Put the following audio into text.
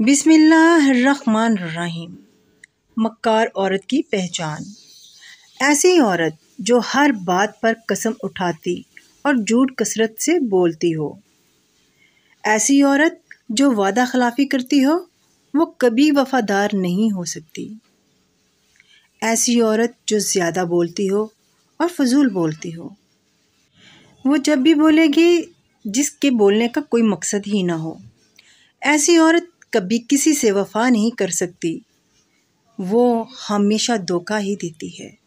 बिसमीम मक्कार औरत की पहचान ऐसी औरत जो हर बात पर कसम उठाती और झूठ कसरत से बोलती हो ऐसी औरत जो वादा खिलाफी करती हो वो कभी वफादार नहीं हो सकती ऐसी औरत जो ज़्यादा बोलती हो और फजूल बोलती हो वो जब भी बोलेगी जिसके बोलने का कोई मकसद ही ना हो ऐसी औरत कभी किसी से वफ़ा नहीं कर सकती वो हमेशा धोखा ही देती है